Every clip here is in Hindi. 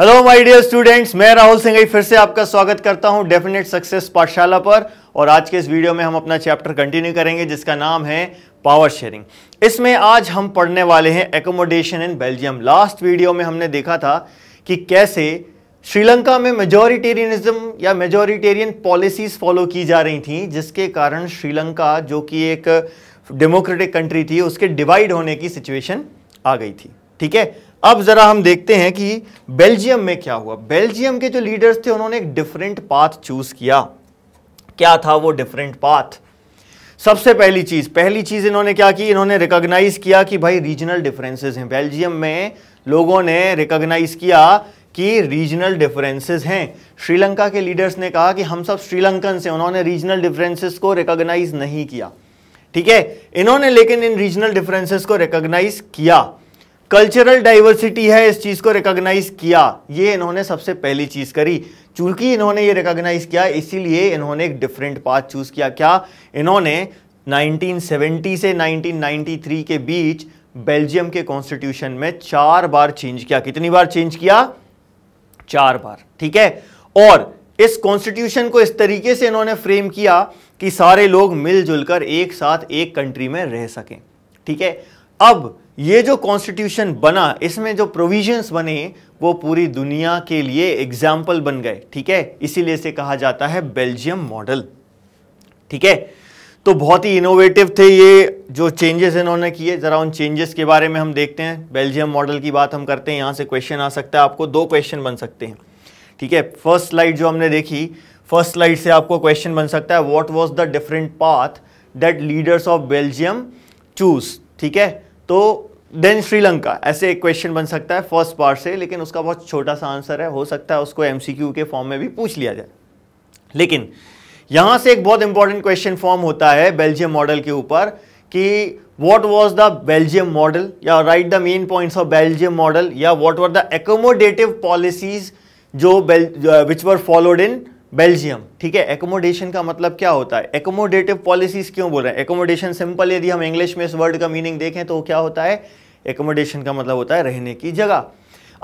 हेलो माय डियर स्टूडेंट्स मैं राहुल सिंह फिर से आपका स्वागत करता हूं डेफिनेट सक्सेस पाठशाला पर और आज के इस वीडियो में हम अपना चैप्टर कंटिन्यू करेंगे जिसका नाम है पावर शेयरिंग इसमें आज हम पढ़ने वाले हैं accommodation in Belgium last video में हमने देखा था कि कैसे श्रीलंका में मेजोरिटेरियनिज्म या मेजोरिटेरियन पॉलिसीज फॉलो की जा रही थी जिसके कारण श्रीलंका जो कि एक डेमोक्रेटिक कंट्री थी उसके डिवाइड होने की सिचुएशन आ गई थी ठीक है अब जरा हम देखते हैं कि बेल्जियम में क्या हुआ बेल्जियम के जो लीडर्स थे उन्होंने एक डिफरेंट पाथ चूज किया क्या था वो डिफरेंट पाथ सबसे पहली चीज पहली चीज इन्होंने क्या की इन्होंने रिकॉग्नाइज किया कि भाई रीजनल डिफरेंसेस हैं बेल्जियम में लोगों ने रिकॉग्नाइज किया कि रीजनल डिफरेंसेस हैं श्रीलंका के लीडर्स ने कहा कि हम सब श्रीलंकन से उन्होंने रीजनल डिफरेंसेस को रिकॉग्नाइज नहीं किया ठीक है इन्होंने लेकिन इन रीजनल डिफरेंसेस को रिकॉग्नाइज किया कल्चरल डाइवर्सिटी है इस चीज़ को रिकॉग्नाइज किया ये इन्होंने सबसे पहली चीज़ करी चूंकि इन्होंने ये रिकॉग्नाइज किया इसीलिए इन्होंने एक डिफरेंट पाथ चूज़ किया क्या इन्होंने 1970 से 1993 के बीच बेल्जियम के कॉन्स्टिट्यूशन में चार बार चेंज किया कितनी बार चेंज किया चार बार ठीक है और इस कॉन्स्टिट्यूशन को इस तरीके से इन्होंने फ्रेम किया कि सारे लोग मिलजुल कर एक साथ एक कंट्री में रह सकें ठीक है अब ये जो कॉन्स्टिट्यूशन बना इसमें जो प्रोविजंस बने वो पूरी दुनिया के लिए एग्जाम्पल बन गए ठीक है इसीलिए इसे कहा जाता है बेल्जियम मॉडल ठीक है तो बहुत ही इनोवेटिव थे ये जो चेंजेस इन्होंने किए ज़रा उन चेंजेस के बारे में हम देखते हैं बेल्जियम मॉडल की बात हम करते हैं यहां से क्वेश्चन आ सकता है आपको दो क्वेश्चन बन सकते हैं ठीक है फर्स्ट स्लाइड जो हमने देखी फर्स्ट स्लाइड से आपको क्वेश्चन बन सकता है what was the different path that leaders of Belgium choose ठीक है तो देन श्रीलंका ऐसे एक क्वेश्चन बन सकता है फर्स्ट पार्ट से लेकिन उसका बहुत छोटा सा आंसर है हो सकता है उसको एमसीक्यू के फॉर्म में भी पूछ लिया जाए लेकिन यहाँ से एक बहुत इंपॉर्टेंट क्वेश्चन फॉर्म होता है बेल्जियम मॉडल के ऊपर कि what was the Belgium model या right the main points of Belgium model या what were the accommodative policies जो which were followed in Belgium ठीक है एकोमोडेशन का मतलब क्या होता है एकोमोडेटिव पॉलिसीज क्यों बोल रहे हैं एकोमोडेशन सिंपल यदि हम इंग्लिश में इस वर्ड का मीनिंग देखें तो क्या होता है एकोमोडेशन का मतलब होता है रहने की जगह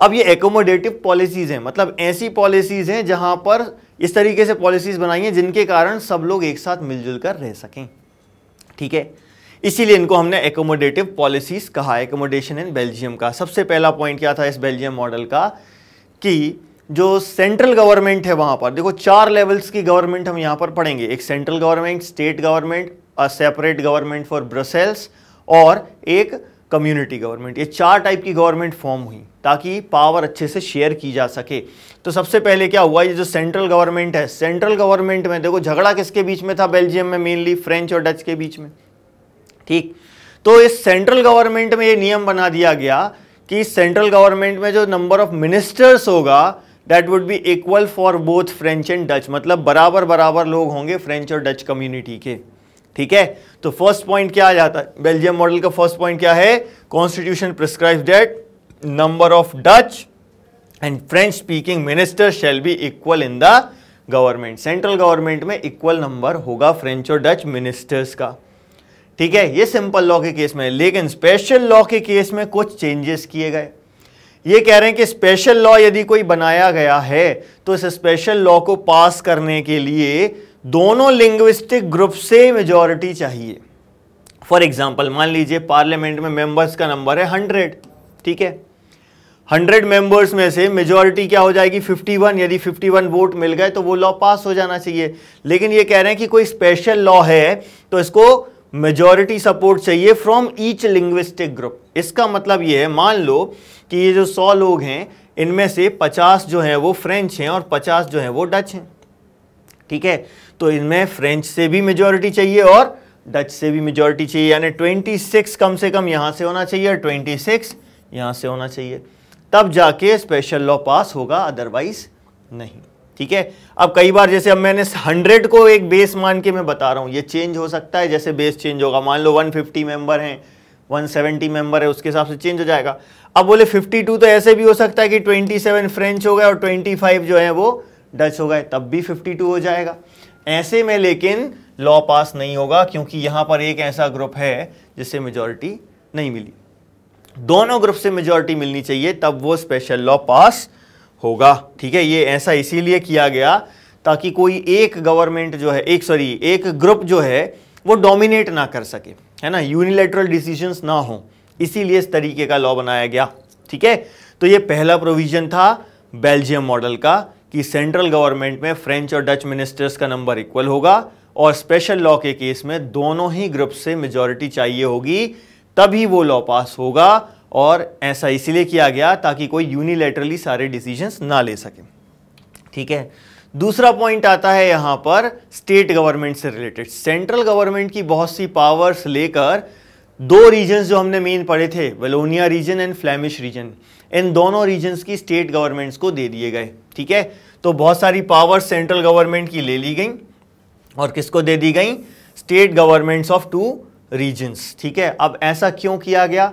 अब ये एकोमोडेटिव पॉलिसीज़ हैं मतलब ऐसी पॉलिसीज़ हैं जहां पर इस तरीके से पॉलिसीज़ बनाई हैं जिनके कारण सब लोग एक साथ मिलजुल कर रह सकें ठीक है इसीलिए इनको हमने एकोमोडेटिव पॉलिसीज़ कहा एकोमोडेशन इन बेल्जियम का सबसे पहला पॉइंट क्या था इस बेल्जियम मॉडल का कि जो सेंट्रल गवर्नमेंट है वहां पर देखो चार लेवल्स की गवर्नमेंट हम यहां पर पढ़ेंगे एक central government state government a separate government for Brussels और एक कम्युनिटी गवर्नमेंट ये चार टाइप की गवर्नमेंट फॉर्म हुई ताकि पावर अच्छे से शेयर की जा सके तो सबसे पहले क्या हुआ ये जो सेंट्रल गवर्नमेंट है सेंट्रल गवर्नमेंट में देखो झगड़ा किसके बीच में था बेल्जियम में मेनली फ्रेंच और डच के बीच में ठीक तो इस सेंट्रल गवर्नमेंट में ये नियम बना दिया गया कि सेंट्रल गवर्नमेंट में जो नंबर ऑफ मिनिस्टर्स होगा that would be equal for both French and Dutch मतलब बराबर बराबर लोग होंगे फ्रेंच और डच कम्युनिटी के ठीक है तो फर्स्ट पॉइंट क्या आ जाता है बेल्जियम मॉडल का फर्स्ट पॉइंट क्या है constitution prescribe that number of Dutch and French speaking minister shall be equal in the government central government में इक्वल नंबर होगा फ्रेंच और डच मिनिस्टर्स का ठीक है ये सिंपल लॉ के केस में लेकिन स्पेशल लॉ के केस में कुछ चेंजेस किए गए ये कह रहे हैं कि स्पेशल लॉ यदि कोई बनाया गया है तो इस स्पेशल लॉ को पास करने के लिए दोनों लिंग्विस्टिक ग्रुप से मेजॉरिटी चाहिए फॉर एग्जाम्पल मान लीजिए पार्लियामेंट में मेंबर्स का नंबर है हंड्रेड ठीक है हंड्रेड मेंबर्स में से मेजॉरिटी क्या हो जाएगी फिफ्टी वन यदि फिफ्टी वन वोट मिल गए तो वो लॉ पास हो जाना चाहिए लेकिन ये कह रहे हैं कि कोई स्पेशल लॉ है तो इसको मेजॉरिटी सपोर्ट चाहिए फ्रॉम ईच लिंग्विस्टिक ग्रुप इसका मतलब ये है मान लो कि ये जो सौ लोग हैं इनमें से पचास जो हैं वो फ्रेंच हैं और पचास जो हैं वो डच हैं ठीक है तो इनमें फ्रेंच से भी मेजोरिटी चाहिए और डच से भी मेजोरिटी चाहिए यानी ट्वेंटी सिक्स कम से कम यहाँ से होना चाहिए और ट्वेंटी सिक्स यहाँ से होना चाहिए तब जाके स्पेशल लॉ पास होगा अदरवाइज नहीं ठीक है अब कई बार जैसे अब मैंने हंड्रेड को एक बेस मान के मैं बता रहा हूँ ये चेंज हो सकता है जैसे बेस चेंज होगा मान लो वन फिफ्टी मेंबर हैं 170 मेंबर है उसके हिसाब से चेंज हो जाएगा अब बोले 52 तो ऐसे भी हो सकता है कि 27 फ्रेंच हो गए और 25 जो है वो डच हो गए तब भी 52 हो जाएगा ऐसे में लेकिन लॉ पास नहीं होगा क्योंकि यहाँ पर एक ऐसा ग्रुप है जिससे मेजोरिटी नहीं मिली दोनों ग्रुप से मेजोरिटी मिलनी चाहिए तब वो स्पेशल लॉ पास होगा ठीक है ये ऐसा इसीलिए किया गया ताकि कोई एक गवर्नमेंट जो है एक सॉरी एक ग्रुप जो है वो डोमिनेट ना कर सके है ना यूनिलेटरल डिसीजन ना हो इसीलिए इस तरीके का लॉ बनाया गया ठीक है तो ये पहला प्रोविजन था बेल्जियम मॉडल का कि सेंट्रल गवर्नमेंट में फ्रेंच और डच मिनिस्टर्स का नंबर इक्वल होगा और स्पेशल लॉ के केस में दोनों ही ग्रुप से मेजोरिटी चाहिए होगी तभी वो लॉ पास होगा और ऐसा इसलिए किया गया ताकि कोई यूनिलेटरली सारे डिसीजंस ना ले सके ठीक है दूसरा पॉइंट आता है यहाँ पर स्टेट गवर्नमेंट से रिलेटेड सेंट्रल गवर्नमेंट की बहुत सी पावर्स लेकर दो रीजन्स जो हमने मेन पढ़े थे Wallonia region and Flemish region इन दोनों रीजन्स की स्टेट गवर्नमेंट्स को दे दिए गए ठीक है तो बहुत सारी पावर्स सेंट्रल गवर्नमेंट की ले ली गई और किसको दे दी गई state governments of two regions ठीक है अब ऐसा क्यों किया गया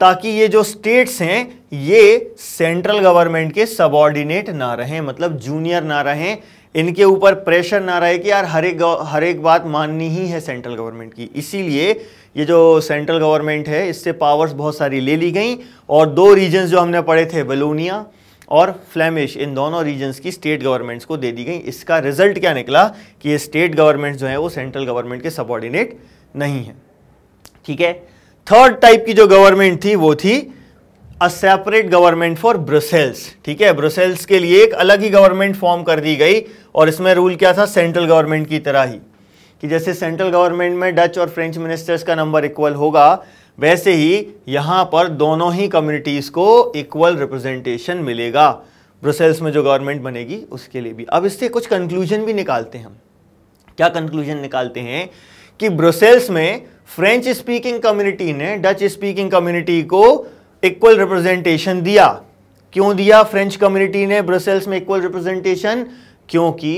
ताकि ये जो स्टेट्स हैं ये सेंट्रल गवर्नमेंट के सबॉर्डिनेट ना रहें मतलब जूनियर ना रहें इनके ऊपर प्रेशर ना रहे कि यार हर एक हर एक बात माननी ही है सेंट्रल गवर्नमेंट की इसीलिए ये जो सेंट्रल गवर्नमेंट है इससे पावर्स बहुत सारी ले ली गई और दो रीजन्स जो हमने पढ़े थे बलोनिया और फ्लैमिश इन दोनों रीजन्स की स्टेट गवर्नमेंट्स को दे दी गई इसका रिजल्ट क्या निकला कि ये स्टेट गवर्नमेंट जो हैं वो सेंट्रल गवर्नमेंट के सबॉर्डिनेट नहीं है ठीक है थर्ड टाइप की जो गवर्नमेंट थी वो थी a separate government for Brussels ठीक है ब्रुसेल्स के लिए एक अलग ही गवर्नमेंट फॉर्म कर दी गई और इसमें रूल क्या था सेंट्रल गवर्नमेंट की तरह ही कि जैसे सेंट्रल गवर्नमेंट में डच और फ्रेंच मिनिस्टर्स का नंबर इक्वल होगा वैसे ही यहाँ पर दोनों ही कम्युनिटीज़ को इक्वल रिप्रेजेंटेशन मिलेगा ब्रुसेल्स में जो गवर्नमेंट बनेगी उसके लिए भी अब इससे कुछ कंक्लूजन भी निकालते हैं हम क्या कंक्लूजन निकालते हैं कि ब्रुसेल्स में फ्रेंच स्पीकिंग कम्युनिटी ने डच स्पीकिंग कम्युनिटी को इक्वल रिप्रेजेंटेशन दिया क्यों दिया फ्रेंच कम्युनिटी ने ब्रसेल्स में इक्वल रिप्रेजेंटेशन क्योंकि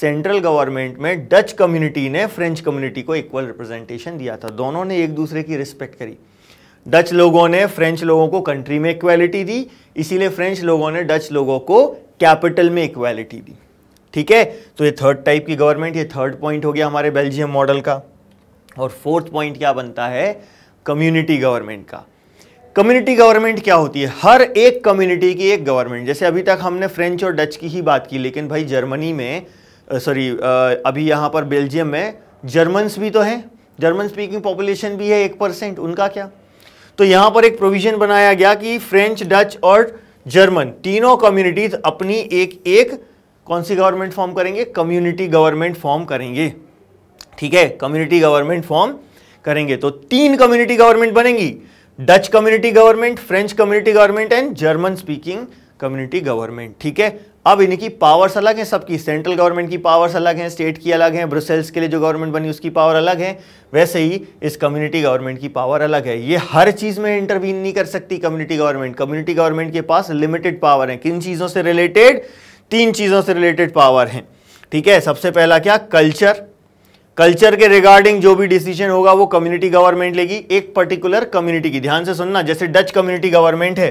सेंट्रल गवर्नमेंट में डच कम्युनिटी ने फ्रेंच कम्युनिटी को इक्वल रिप्रेजेंटेशन दिया था दोनों ने एक दूसरे की रिस्पेक्ट करी डच लोगों ने फ्रेंच लोगों को कंट्री में इक्वालिटी दी इसीलिए फ्रेंच लोगों ने डच लोगों को कैपिटल में इक्वालिटी दी ठीक है तो ये थर्ड टाइप की गवर्नमेंट ये थर्ड पॉइंट हो गया हमारे बेल्जियम मॉडल का और फोर्थ पॉइंट क्या बनता है कम्युनिटी गवर्नमेंट का कम्युनिटी गवर्नमेंट क्या होती है हर एक कम्युनिटी की एक गवर्नमेंट जैसे अभी तक हमने फ्रेंच और डच की ही बात की लेकिन भाई जर्मनी में सॉरी अभी यहाँ पर बेल्जियम में जर्मन्स भी तो हैं जर्मन स्पीकिंग पॉपुलेशन भी है एक परसेंट उनका क्या तो यहाँ पर एक प्रोविजन बनाया गया कि फ्रेंच डच और जर्मन तीनों कम्युनिटीज अपनी एक एक कौन सी गवर्नमेंट फॉर्म करेंगे कम्युनिटी गवर्नमेंट फॉर्म करेंगे ठीक है कम्युनिटी गवर्नमेंट फॉर्म करेंगे तो तीन कम्युनिटी गवर्नमेंट बनेगी Dutch community government French community government and German speaking community government ठीक है अब इनकी पावर्स अलग हैं सबकी सेंट्रल गवर्नमेंट की पावर्स अलग हैं स्टेट की अलग हैं ब्रुसेल्स के लिए जो गवर्नमेंट बनी उसकी पावर अलग है वैसे ही इस कम्युनिटी गवर्नमेंट की पावर अलग है ये हर चीज़ में इंटरवीन नहीं कर सकती कम्युनिटी गवर्नमेंट कम्युनिटी गवर्नमेंट के पास लिमिटेड पावर है किन चीज़ों से रिलेटेड तीन चीज़ों से रिलेटेड पावर हैं ठीक है सबसे पहला क्या कल्चर कल्चर के रिगार्डिंग जो भी डिसीजन होगा वो कम्युनिटी गवर्नमेंट लेगी एक पर्टिकुलर कम्युनिटी की ध्यान से सुनना जैसे डच कम्युनिटी गवर्नमेंट है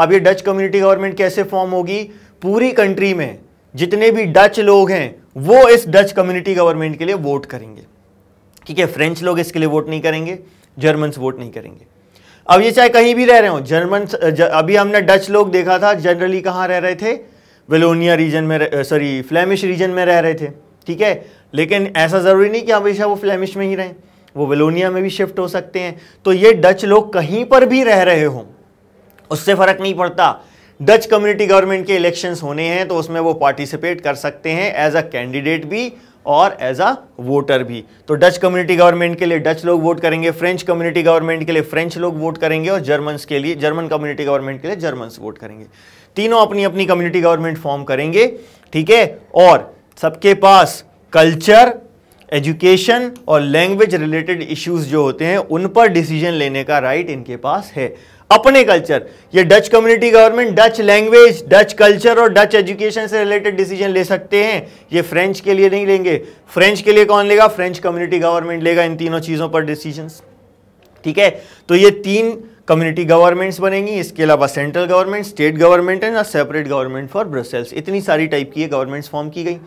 अब ये डच कम्युनिटी गवर्नमेंट कैसे फॉर्म होगी पूरी कंट्री में जितने भी डच लोग हैं वो इस डच कम्युनिटी गवर्नमेंट के लिए वोट करेंगे ठीक है फ्रेंच लोग इसके लिए वोट नहीं करेंगे जर्मन्स वोट नहीं करेंगे अब ये चाहे कहीं भी रह रहे हो जर्मन अभी हमने डच लोग देखा था जनरली कहाँ रह रहे थे वेलोनिया रीजन में सॉरी फ्लेमिश रीजन में रह रहे थे ठीक है लेकिन ऐसा ज़रूरी नहीं कि हमेशा वो फ्लेमिश में ही रहें वो वेलोनिया में भी शिफ्ट हो सकते हैं तो ये डच लोग कहीं पर भी रह रहे हों उससे फ़र्क नहीं पड़ता डच कम्युनिटी गवर्नमेंट के इलेक्शंस होने हैं तो उसमें वो पार्टिसिपेट कर सकते हैं एज अ कैंडिडेट भी और एज अ वोटर भी तो डच कम्युनिटी गवर्नमेंट के लिए डच लोग वोट करेंगे फ्रेंच कम्युनिटी गवर्नमेंट के लिए फ्रेंच लोग वोट करेंगे और जर्मन्स के लिए जर्मन कम्युनिटी गवर्नमेंट के लिए जर्मन्स वोट करेंगे तीनों अपनी अपनी कम्युनिटी गवर्नमेंट फॉर्म करेंगे ठीक है और सबके पास कल्चर एजुकेशन और लैंग्वेज रिलेटेड इश्यूज जो होते हैं उन पर डिसीजन लेने का राइट इनके पास है अपने कल्चर ये Dutch community government Dutch language Dutch culture और डच एजुकेशन से रिलेटेड डिसीजन ले सकते हैं ये फ्रेंच के लिए नहीं लेंगे फ्रेंच के लिए कौन लेगा फ्रेंच कम्युनिटी गवर्नमेंट लेगा इन तीनों चीज़ों पर डिसीजन ठीक है तो ये तीन कम्युनिटी गवर्नमेंट्स बनेंगी इसके अलावा central government state government and separate government for Brussels इतनी सारी टाइप की गवर्नमेंट्स फॉर्म की गई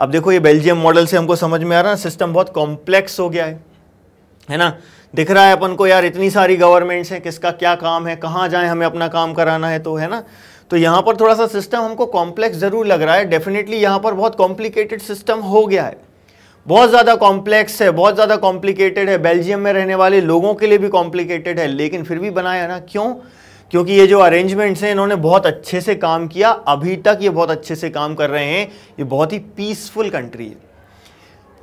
अब देखो ये बेल्जियम मॉडल से हमको समझ में आ रहा है सिस्टम बहुत कॉम्प्लेक्स हो गया है है ना दिख रहा है अपन को यार इतनी सारी गवर्नमेंट्स हैं किसका क्या काम है कहाँ जाएं हमें अपना काम कराना है तो है ना तो यहाँ पर थोड़ा सा सिस्टम हमको कॉम्प्लेक्स ज़रूर लग रहा है डेफिनेटली यहाँ पर बहुत कॉम्प्लिकेटेड सिस्टम हो गया है बहुत ज़्यादा कॉम्प्लेक्स है बहुत ज़्यादा कॉम्प्लिकेटेड है बेल्जियम में रहने वाले लोगों के लिए भी कॉम्प्लिकेटेड है लेकिन फिर भी बनाया ना क्यों क्योंकि ये जो अरेंजमेंट्स हैं इन्होंने बहुत अच्छे से काम किया अभी तक ये बहुत अच्छे से काम कर रहे हैं ये बहुत ही पीसफुल कंट्री है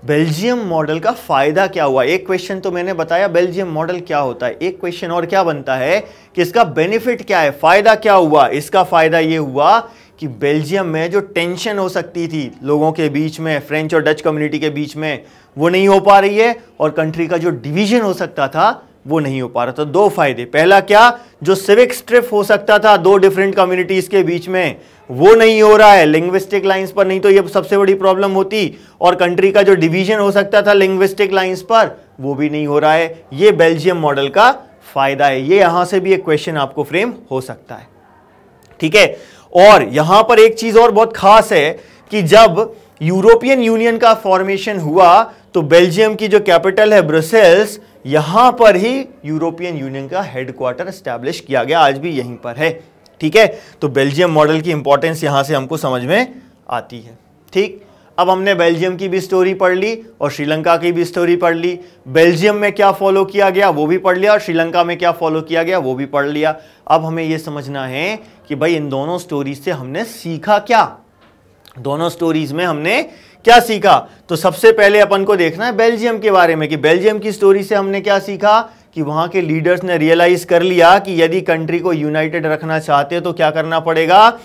बेल्जियम मॉडल का फ़ायदा क्या हुआ एक क्वेश्चन तो मैंने बताया बेल्जियम मॉडल क्या होता है एक क्वेश्चन और क्या बनता है कि इसका बेनिफिट क्या है फ़ायदा क्या हुआ इसका फ़ायदा ये हुआ कि बेल्जियम में जो टेंशन हो सकती थी लोगों के बीच में फ्रेंच और डच कम्युनिटी के बीच में वो नहीं हो पा रही है और कंट्री का जो डिवीजन हो सकता था वो नहीं हो पा रहा था दो फायदे पहला क्या जो सिविक स्ट्रिप हो सकता था दो डिफरेंट कम्युनिटीज के बीच में वो नहीं हो रहा है लिंग्विस्टिक लाइंस पर नहीं तो ये सबसे बड़ी प्रॉब्लम होती और कंट्री का जो डिवीजन हो सकता था लिंग्विस्टिक लाइंस पर वो भी नहीं हो रहा है ये बेल्जियम मॉडल का फायदा है ये यहां से भी एक क्वेश्चन आपको फ्रेम हो सकता है ठीक है और यहां पर एक चीज और बहुत खास है कि जब यूरोपियन यूनियन का फॉर्मेशन हुआ तो बेल्जियम की जो कैपिटल है ब्रसेल्स यहाँ पर ही यूरोपियन यूनियन का हेडक्वार्टर स्टैब्लिश किया गया आज भी यहीं पर है ठीक है तो बेल्जियम मॉडल की इंपॉर्टेंस यहाँ से हमको समझ में आती है ठीक अब हमने बेल्जियम की भी स्टोरी पढ़ ली और श्रीलंका की भी स्टोरी पढ़ ली बेल्जियम में क्या फॉलो किया गया वो भी पढ़ लिया और श्रीलंका में क्या फॉलो किया गया वो भी पढ़ लिया अब हमें ये समझना है कि भाई इन दोनों स्टोरी से हमने सीखा क्या दोनों स्टोरीज में हमने क्या सीखा तो सबसे पहले अपन को देखना है बेल्जियम के बारे में कि बेल्जियम की स्टोरी से हमने क्या सीखा कि वहां के लीडर्स ने रियलाइज कर लिया कि यदि कंट्री को यूनाइटेड रखना चाहते तो क्या करना पड़ेगा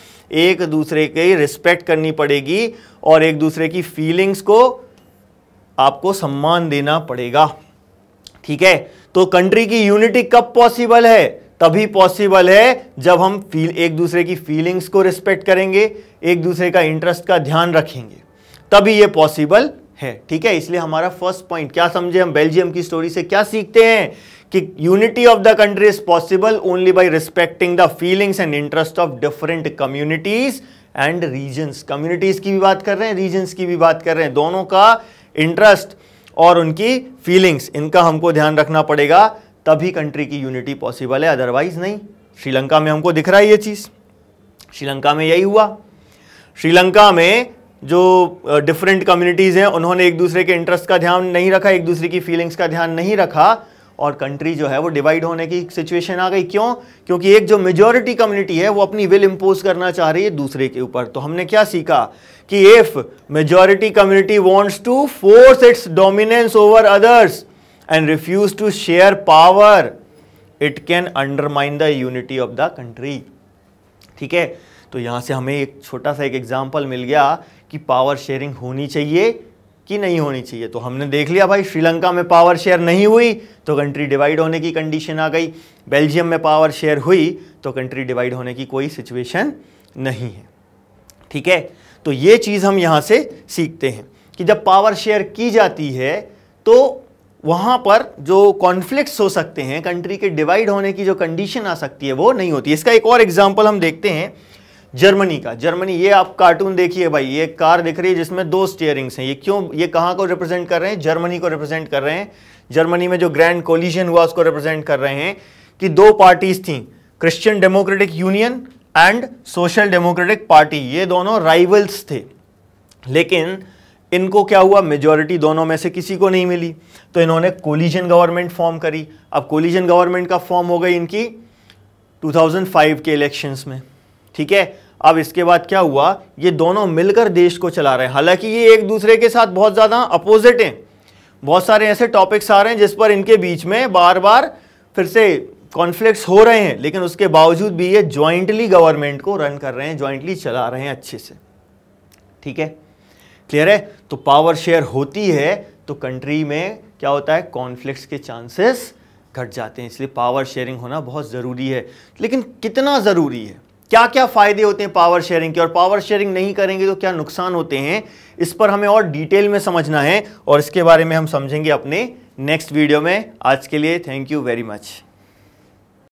एक दूसरे की रिस्पेक्ट करनी पड़ेगी और एक दूसरे की फीलिंग्स को आपको सम्मान देना पड़ेगा ठीक है तो कंट्री की यूनिटी कब पॉसिबल है तभी पॉसिबल है जब हम फील एक दूसरे की फीलिंग्स को रिस्पेक्ट करेंगे एक दूसरे का इंटरेस्ट का ध्यान रखेंगे तभी ये पॉसिबल है ठीक है इसलिए हमारा फर्स्ट पॉइंट क्या समझे हम बेल्जियम की स्टोरी से क्या सीखते हैं कि unity of the country is possible only by respecting the feelings and interest of different communities and regions communities की भी बात कर रहे हैं रीजन्स की भी बात कर रहे हैं दोनों का इंटरेस्ट और उनकी फीलिंग्स इनका हमको ध्यान रखना पड़ेगा तभी कंट्री की यूनिटी पॉसिबल है अदरवाइज नहीं श्रीलंका में हमको दिख रहा है ये चीज़ श्रीलंका में यही हुआ श्रीलंका में जो डिफरेंट कम्युनिटीज़ हैं उन्होंने एक दूसरे के इंटरेस्ट का ध्यान नहीं रखा एक दूसरे की फीलिंग्स का ध्यान नहीं रखा और कंट्री जो है वो डिवाइड होने की सिचुएशन आ गई क्यों क्योंकि एक जो मेजोरिटी कम्युनिटी है वो अपनी विल इम्पोज करना चाह रही है दूसरे के ऊपर तो हमने क्या सीखा कि if majority community wants to force its dominance over others and refuse to share power, it can undermine the unity of the country. ठीक है तो यहाँ से हमें एक छोटा सा एक एग्जाम्पल मिल गया कि पावर शेयरिंग होनी चाहिए कि नहीं होनी चाहिए तो हमने देख लिया भाई श्रीलंका में पावर शेयर नहीं हुई तो कंट्री डिवाइड होने की कंडीशन आ गई बेल्जियम में पावर शेयर हुई तो कंट्री डिवाइड होने की कोई सिचुएशन नहीं है ठीक है तो ये चीज़ हम यहाँ से सीखते हैं कि जब पावर शेयर की जाती है तो वहाँ पर जो कॉन्फ्लिक्ट्स हो सकते हैं कंट्री के डिवाइड होने की जो कंडीशन आ सकती है वो नहीं होती इसका एक और एग्जाम्पल हम देखते हैं जर्मनी का जर्मनी ये आप कार्टून देखिए भाई ये कार दिख रही है जिसमें दो स्टीयरिंग्स हैं ये क्यों ये कहाँ को रिप्रेजेंट कर रहे हैं जर्मनी को रिप्रेजेंट कर रहे हैं जर्मनी में जो ग्रैंड कोलिशन हुआ उसको रिप्रेजेंट कर रहे हैं कि दो पार्टीज थी Christian Democratic Union and Social Democratic Party ये दोनों राइवल्स थे लेकिन इनको क्या हुआ मेजोरिटी दोनों में से किसी को नहीं मिली तो इन्होंने कोलिजन गवर्नमेंट फॉर्म करी अब कोलिजन गवर्नमेंट का फॉर्म हो गई इनकी 2005 के इलेक्शंस में ठीक है अब इसके बाद क्या हुआ ये दोनों मिलकर देश को चला रहे हैं हालांकि ये एक दूसरे के साथ बहुत ज़्यादा अपोजिट हैं बहुत सारे ऐसे टॉपिक्स आ रहे हैं जिस पर इनके बीच में बार बार फिर से कॉन्फ्लिक्ट हो रहे हैं लेकिन उसके बावजूद भी ये ज्वाइंटली गवर्नमेंट को रन कर रहे हैं ज्वाइंटली चला रहे हैं अच्छे से ठीक है क्लियर है तो पावर शेयर होती है तो कंट्री में क्या होता है कॉन्फ्लिक्ट के चांसेस घट जाते हैं इसलिए पावर शेयरिंग होना बहुत ज़रूरी है लेकिन कितना ज़रूरी है क्या क्या फ़ायदे होते हैं पावर शेयरिंग के और पावर शेयरिंग नहीं करेंगे तो क्या नुकसान होते हैं इस पर हमें और डिटेल में समझना है और इसके बारे में हम समझेंगे अपने नेक्स्ट वीडियो में आज के लिए थैंक यू वेरी मच